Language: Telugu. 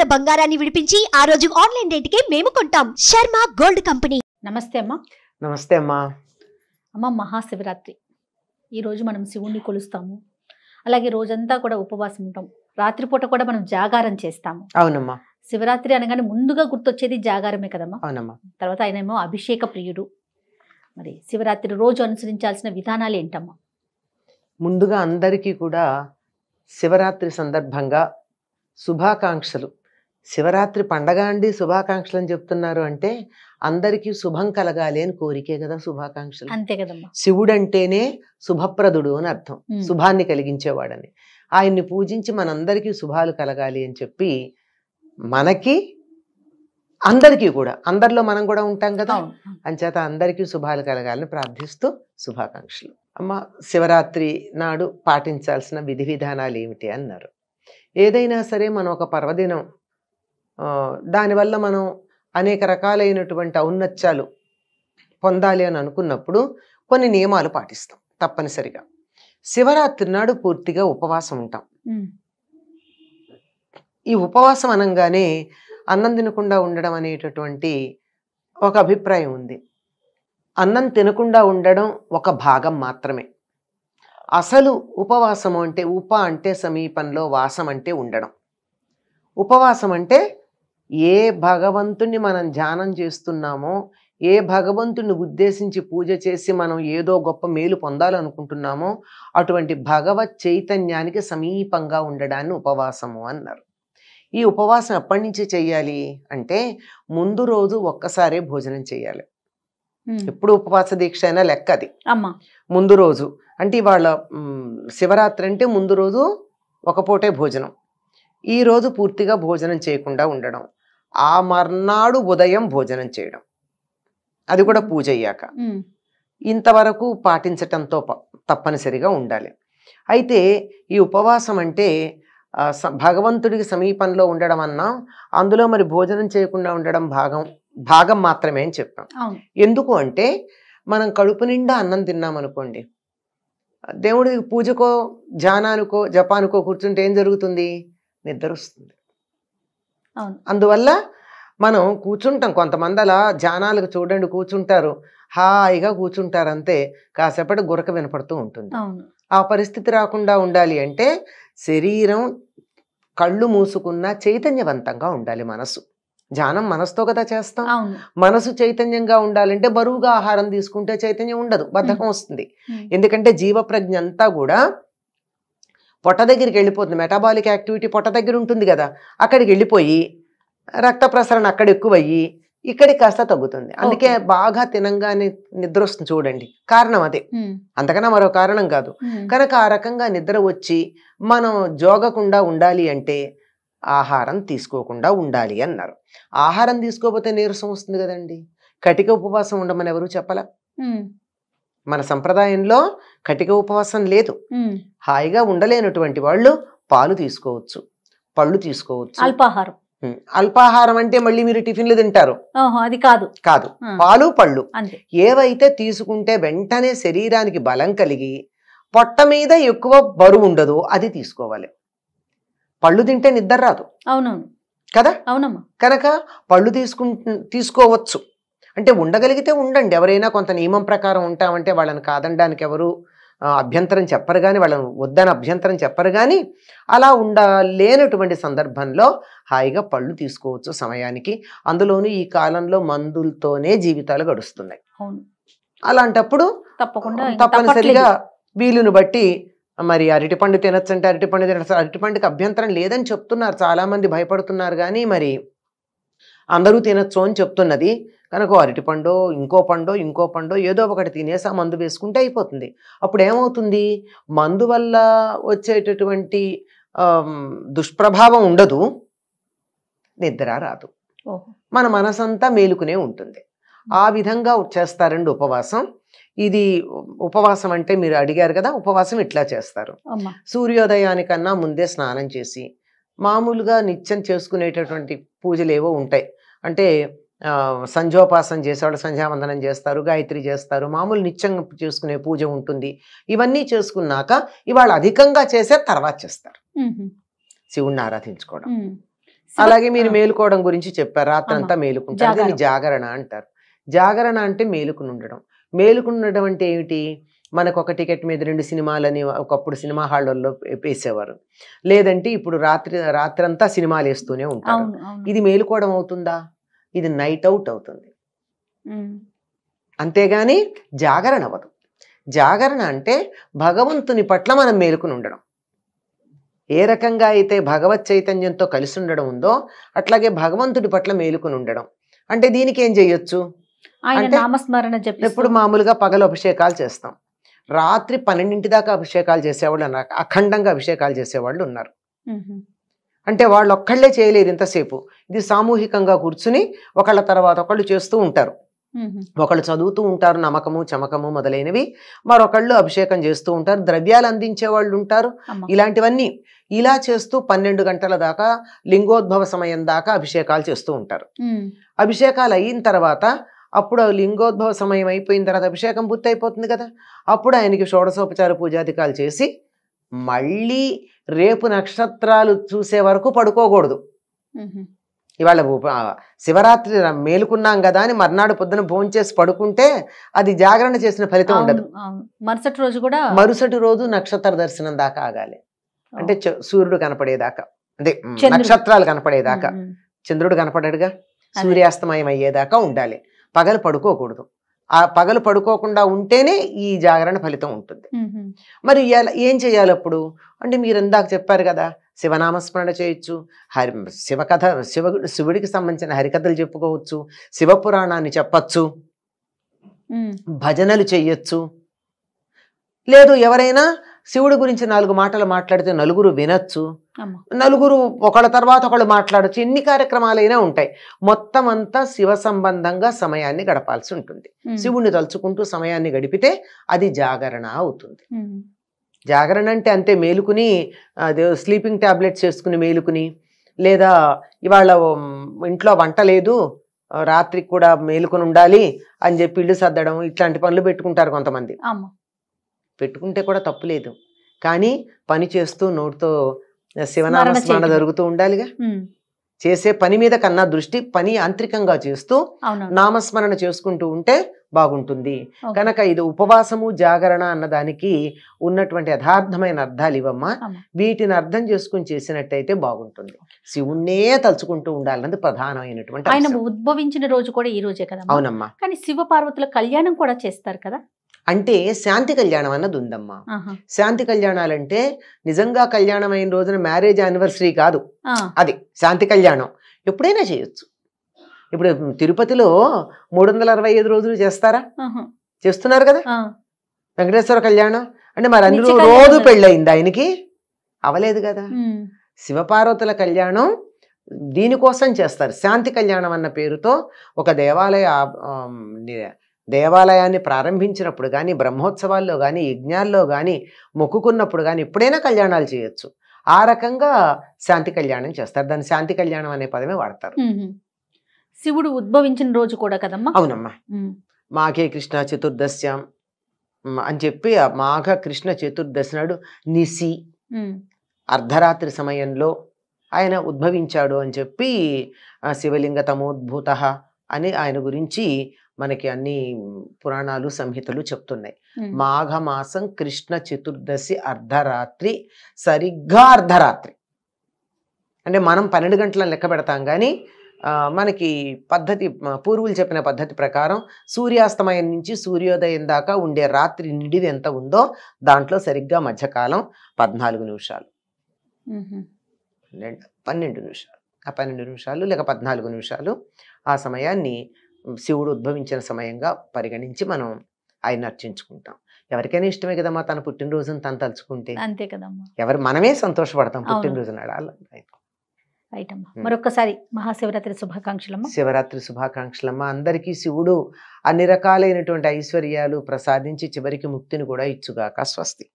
ఉన్న బంగారాన్ని విడిపించి ఆ రోజు ఆన్లైన్ రేటుకే మేము కొంటాం శర్మ గోల్డ్ కంపెనీ నమస్తే అమ్మా నమస్తే అమ్మా అమ్మ మహాశివరాత్రి ఈరోజు మనం శివుణ్ణి కొలుస్తాము అలాగే రోజంతా కూడా ఉపవాసం ఉంటాం రాత్రిపూట కూడా మనం జాగారం చేస్తాము అవునమ్మా శివరాత్రి అనగానే ముందుగా గుర్తొచ్చేది జాగారమే కదమ్మా అవునమ్మా తర్వాత ఆయన ఏమో అభిషేక ప్రియుడు మరి శివరాత్రి రోజు అనుసరించాల్సిన విధానాలు ఏంటమ్మా ముందుగా అందరికీ కూడా శివరాత్రి సందర్భంగా శుభాకాంక్షలు శివరాత్రి పండగ అండి శుభాకాంక్షలు అని చెప్తున్నారు అంటే అందరికీ శుభం కలగాలి అని కోరికే కదా శుభాకాంక్షలు అంతే కదమ్మా శివుడు అంటేనే శుభప్రదుడు అని అర్థం శుభాన్ని కలిగించేవాడని ఆయన్ని పూజించి మనందరికీ శుభాలు కలగాలి అని చెప్పి మనకి అందరికీ కూడా అందరిలో మనం కూడా ఉంటాం కదా అంచేత అందరికీ శుభాలు కలగాలని ప్రార్థిస్తూ శుభాకాంక్షలు అమ్మ శివరాత్రి నాడు పాటించాల్సిన విధి విధానాలు ఏమిటి అన్నారు ఏదైనా సరే మనం ఒక పర్వదినం దానివల్ల మనం అనేక రకాలైనటువంటి ఔన్నత్యాలు పొందాలి అని అనుకున్నప్పుడు కొన్ని నియమాలు పాటిస్తాం తప్పనిసరిగా శివరాత్రి నాడు పూర్తిగా ఉపవాసం ఉంటాం ఈ ఉపవాసం అనగానే అన్నం తినకుండా ఉండడం అనేటటువంటి ఒక అభిప్రాయం ఉంది అన్నం తినకుండా ఉండడం ఒక భాగం మాత్రమే అసలు ఉపవాసం అంటే ఉప అంటే సమీపంలో వాసం అంటే ఉండడం ఉపవాసం అంటే ఏ భగవంతుణ్ణి మనం ధ్యానం చేస్తున్నామో ఏ భగవంతుని ఉద్దేశించి పూజ చేసి మనం ఏదో గొప్ప మేలు పొందాలనుకుంటున్నామో అటువంటి భగవత్ చైతన్యానికి సమీపంగా ఉండడాన్ని ఉపవాసము అన్నారు ఈ ఉపవాసం ఎప్పటి నుంచి చెయ్యాలి అంటే ముందు రోజు ఒక్కసారే భోజనం చేయాలి ఎప్పుడు ఉపవాస దీక్ష అయినా లెక్క అది ముందు రోజు అంటే ఇవాళ శివరాత్రి అంటే ముందు రోజు ఒక పూటే భోజనం ఈ రోజు పూర్తిగా భోజనం చేయకుండా ఉండడం ఆ మర్నాడు ఉదయం భోజనం చేయడం అది కూడా పూజ అయ్యాక ఇంతవరకు పాటించటంతో తప్పనిసరిగా ఉండాలి అయితే ఈ ఉపవాసం అంటే భగవంతుడికి సమీపంలో ఉండడం అన్నా అందులో మరి భోజనం చేయకుండా ఉండడం భాగం భాగం మాత్రమే అని చెప్పాం ఎందుకు అంటే మనం కడుపు నిండా అన్నం తిన్నాం అనుకోండి దేవుడికి పూజకో ధ్యానానికో జపానికో కూర్చుంటే ఏం జరుగుతుంది నిద్ర వస్తుంది అందువల్ల మనం కూర్చుంటాం కొంతమంది అలా జానాలకు చూడండి కూర్చుంటారు హాయిగా కూర్చుంటారు అంతే కాసేపటి గురక వినపడుతూ ఉంటుంది ఆ పరిస్థితి రాకుండా ఉండాలి అంటే శరీరం కళ్ళు మూసుకున్న చైతన్యవంతంగా ఉండాలి మనసు జానం మనసుతో కదా చేస్తాం మనసు చైతన్యంగా ఉండాలంటే బరువుగా ఆహారం తీసుకుంటే చైతన్యం ఉండదు బద్ధకం వస్తుంది ఎందుకంటే జీవ అంతా కూడా పొట్ట దగ్గరికి వెళ్ళిపోతుంది మెటాబాలిక్ యాక్టివిటీ పొట్ట దగ్గర ఉంటుంది కదా అక్కడికి వెళ్ళిపోయి రక్త ప్రసరణ అక్కడ ఎక్కువయ్యి ఇక్కడికి కాస్త తగ్గుతుంది అందుకే బాగా తినంగానే నిద్ర వస్తుంది చూడండి కారణం అదే అంతకన్నా మరో కారణం కాదు కనుక ఆ రకంగా నిద్ర వచ్చి మనం జోగకుండా ఉండాలి అంటే ఆహారం తీసుకోకుండా ఉండాలి అన్నారు ఆహారం తీసుకోకపోతే నీరసం వస్తుంది కదండి కటిక ఉపవాసం ఉండమని ఎవరు చెప్పలా మన సంప్రదాయంలో కటిక ఉపవాసం లేదు హాయిగా ఉండలేనటువంటి వాళ్ళు పాలు తీసుకోవచ్చు పళ్ళు తీసుకోవచ్చు అల్పాహారం అల్పాహారం అంటే మళ్ళీ మీరు టిఫిన్లు తింటారు అది కాదు కాదు పాలు పళ్ళు ఏవైతే తీసుకుంటే వెంటనే శరీరానికి బలం కలిగి పొట్ట మీద ఎక్కువ బరువు ఉండదు అది తీసుకోవాలి పళ్ళు తింటే నిద్ర రాదు అవునవును కదా అవునమ్మా కనుక పళ్ళు తీసుకు తీసుకోవచ్చు అంటే ఉండగలిగితే ఉండండి ఎవరైనా కొంత నియమం ప్రకారం ఉంటామంటే వాళ్ళని కాదనడానికి ఎవరు అభ్యంతరం చెప్పరు కానీ వాళ్ళని వద్దని అభ్యంతరం చెప్పరు కానీ అలా ఉండలేనటువంటి సందర్భంలో హాయిగా పళ్ళు తీసుకోవచ్చు సమయానికి అందులోనూ ఈ కాలంలో మందులతోనే జీవితాలు గడుస్తున్నాయి అలాంటప్పుడు తప్పకుండా తప్పనిసరిగా వీలును బట్టి మరి అరటిపండు తినచ్చంటే అరటిపండు తినచ్చు అరటిపండుకి అభ్యంతరం లేదని చెప్తున్నారు చాలామంది భయపడుతున్నారు కానీ మరి అందరూ తినచ్చు అని చెప్తున్నది కనుక అరటి పండో ఇంకో పండో ఇంకో పండో ఏదో ఒకటి తినేసి ఆ మందు వేసుకుంటే అయిపోతుంది అప్పుడు ఏమవుతుంది మందు వల్ల వచ్చేటటువంటి దుష్ప్రభావం ఉండదు నిద్ర రాదు మన మనసంతా మేలుకునే ఉంటుంది ఆ విధంగా చేస్తారండి ఉపవాసం ఇది ఉపవాసం అంటే మీరు అడిగారు కదా ఉపవాసం ఇట్లా చేస్తారు సూర్యోదయానికన్నా ముందే స్నానం చేసి మామూలుగా నిత్యం చేసుకునేటటువంటి పూజలు ఏవో ఉంటాయి అంటే సంధ్యోపాసన చేసేవాళ్ళు సంధ్యావందనం చేస్తారు గాయత్రి చేస్తారు మామూలు నిత్యం చేసుకునే పూజ ఉంటుంది ఇవన్నీ చేసుకున్నాక ఇవాళ అధికంగా చేసే తర్వాత చేస్తారు శివుణ్ణి ఆరాధించుకోవడం అలాగే మీరు మేలుకోవడం గురించి చెప్పారు రాత్రంతా మేలుకుంటారు జాగరణ అంటారు జాగరణ అంటే మేలుకుని ఉండడం మేలుకుని ఉండడం అంటే ఏమిటి మనకు ఒక టికెట్ మీద రెండు సినిమాలని ఒకప్పుడు సినిమా హాళ్ళల్లో వేసేవారు లేదంటే ఇప్పుడు రాత్రి రాత్రంతా సినిమాలు వేస్తూనే ఉంటారు ఇది మేలుకోవడం అవుతుందా ఇది నైట్ అవుట్ అవుతుంది అంతేగాని జాగరణ అవ్వదు జాగరణ అంటే భగవంతుని పట్ల మనం మేలుకుని ఉండడం ఏ రకంగా అయితే భగవత్ చైతన్యంతో కలిసి ఉండడం ఉందో అట్లాగే భగవంతుడి పట్ల మేలుకుని ఉండడం అంటే దీనికి ఏం చేయొచ్చు నామస్మరణ ఎప్పుడు మామూలుగా పగలు అభిషేకాలు చేస్తాం రాత్రి పన్నెండింటి దాకా అభిషేకాలు చేసేవాళ్ళు అఖండంగా అభిషేకాలు చేసేవాళ్ళు ఉన్నారు అంటే వాళ్ళు ఒక్కళ్ళే చేయలేరు ఇంతసేపు ఇది సామూహికంగా కూర్చుని ఒకళ్ళ తర్వాత ఒకళ్ళు చేస్తూ ఉంటారు ఒకళ్ళు చదువుతూ ఉంటారు నమ్మకము చమకము మొదలైనవి మరొకళ్ళు అభిషేకం చేస్తూ ఉంటారు ద్రవ్యాలు అందించే వాళ్ళు ఉంటారు ఇలాంటివన్నీ ఇలా చేస్తూ పన్నెండు గంటల దాకా లింగోద్భవ సమయం దాకా అభిషేకాలు చేస్తూ ఉంటారు అభిషేకాలు అయిన తర్వాత అప్పుడు లింగోద్భవ సమయం అయిపోయిన తర్వాత అభిషేకం పూర్తి అయిపోతుంది కదా అప్పుడు ఆయనకి షోడశోపచార పూజాధికాలు చేసి మళ్ళీ రేపు నక్షత్రాలు చూసే వరకు పడుకోకూడదు ఇవాళ శివరాత్రి మేలుకున్నాం కదా అని మర్నాడు పొద్దున భోంచేసి పడుకుంటే అది జాగరణ చేసిన ఫలితం ఉండదు మరుసటి రోజు కూడా మరుసటి రోజు నక్షత్ర దర్శనం దాకా ఆగాలి అంటే సూర్యుడు కనపడేదాకా అంటే నక్షత్రాలు కనపడేదాకా చంద్రుడు కనపడేడుగా సూర్యాస్తమయం అయ్యేదాకా ఉండాలి పగలు పడుకోకూడదు ఆ పగలు పడుకోకుండా ఉంటేనే ఈ జాగరణ ఫలితం ఉంటుంది మరి ఏం చేయాలి అప్పుడు అంటే మీరు ఇందాక చెప్పారు కదా శివనామస్మరణ చేయొచ్చు హరి శివకథ శివ శివుడికి సంబంధించిన హరికథలు చెప్పుకోవచ్చు శివపురాణాన్ని చెప్పచ్చు భజనలు చెయ్యొచ్చు లేదు ఎవరైనా శివుడు గురించి నాలుగు మాటలు మాట్లాడితే నలుగురు వినొచ్చు నలుగురు ఒకళ్ళ తర్వాత ఒకళ్ళు మాట్లాడచ్చు ఎన్ని కార్యక్రమాలైనా ఉంటాయి మొత్తం అంతా శివ సంబంధంగా సమయాన్ని గడపాల్సి ఉంటుంది శివుణ్ణి తలుచుకుంటూ సమయాన్ని గడిపితే అది జాగరణ అవుతుంది జాగరణ అంటే అంతే మేలుకుని అదే స్లీపింగ్ టాబ్లెట్స్ చేసుకుని మేలుకుని లేదా ఇవాళ ఇంట్లో వంట లేదు రాత్రికి కూడా మేలుకొని ఉండాలి అని చెప్పి ఇల్లు సర్దడం ఇట్లాంటి పనులు పెట్టుకుంటారు కొంతమంది పెట్టుకుంటే కూడా తప్పు లేదు కానీ పని చేస్తూ నోటితో శివనామ స్మరణ జరుగుతూ ఉండాలిగా చేసే పని మీద కన్నా దృష్టి పని యాంత్రికంగా చేస్తూ నామస్మరణ చేసుకుంటూ ఉంటే బాగుంటుంది కనుక ఇది ఉపవాసము జాగరణ అన్నదానికి ఉన్నటువంటి యథార్థమైన అర్థాలు ఇవమ్మా వీటిని అర్థం చేసుకుని చేసినట్టయితే బాగుంటుంది శివుణ్ణే తలుచుకుంటూ ఉండాలన్నది ప్రధానమైనటువంటి ఆయన ఉద్భవించిన రోజు కూడా ఈ రోజే కదా అవునమ్మా కానీ శివ పార్వతుల కళ్యాణం కూడా చేస్తారు కదా అంటే శాంతి కళ్యాణం అన్నది ఉందమ్మా శాంతి కళ్యాణాలు అంటే నిజంగా కళ్యాణం అయిన రోజున మ్యారేజ్ యానివర్సరీ కాదు అది శాంతి కళ్యాణం ఎప్పుడైనా చేయొచ్చు ఇప్పుడు తిరుపతిలో మూడు వందల అరవై ఐదు రోజులు చేస్తారా చేస్తున్నారు కదా వెంకటేశ్వర కళ్యాణం అంటే మరి అందులో రోజు పెళ్ళయింది ఆయనకి అవలేదు కదా శివపార్వతుల కళ్యాణం దీనికోసం చేస్తారు శాంతి కళ్యాణం అన్న పేరుతో ఒక దేవాలయ దేవాలయాన్ని ప్రారంభించినప్పుడు కానీ బ్రహ్మోత్సవాల్లో కానీ యజ్ఞాల్లో కానీ మొక్కుకున్నప్పుడు కానీ ఎప్పుడైనా కళ్యాణాలు చేయొచ్చు ఆ రకంగా శాంతి కళ్యాణం చేస్తారు దాన్ని శాంతి కళ్యాణం అనే పదమే వాడతారు శివుడు ఉద్భవించిన రోజు కూడా కదమ్మా అవునమ్మా మాఘే కృష్ణ చతుర్దశ్యం అని చెప్పి మాఘ కృష్ణ చతుర్దశి నాడు నిసి అర్ధరాత్రి సమయంలో ఆయన ఉద్భవించాడు అని చెప్పి శివలింగ తమోద్భూత అని ఆయన గురించి మనకి అన్ని పురాణాలు సంహితలు చెప్తున్నాయి మాఘమాసం కృష్ణ చతుర్దశి అర్ధరాత్రి సరిగ్గా అర్ధరాత్రి అంటే మనం పన్నెండు గంటలను లెక్క పెడతాం కానీ మనకి పద్ధతి పూర్వులు చెప్పిన పద్ధతి ప్రకారం సూర్యాస్తమయం నుంచి సూర్యోదయం దాకా ఉండే రాత్రి నిడివి ఎంత ఉందో దాంట్లో సరిగ్గా మధ్యకాలం పద్నాలుగు నిమిషాలు పన్నెండు నిమిషాలు ఆ పన్నెండు నిమిషాలు లేక పద్నాలుగు నిమిషాలు ఆ సమయాన్ని శివుడు ఉద్భవించిన సమయంగా పరిగణించి మనం ఆయన అర్చించుకుంటాం ఎవరికైనా ఇష్టమే కదమ్మా తన పుట్టినరోజును తను తలుచుకుంటే అంతే కదమ్మా ఎవరు మనమే సంతోషపడతాం పుట్టినరోజు మరొకసారి మహాశివరాత్రి శుభాకాంక్షలమ్మ శివరాత్రి శుభాకాంక్షలమ్మ అందరికీ శివుడు అన్ని రకాలైనటువంటి ఐశ్వర్యాలు ప్రసాదించి చివరికి ముక్తిని కూడా ఇచ్చుగాక స్వస్తి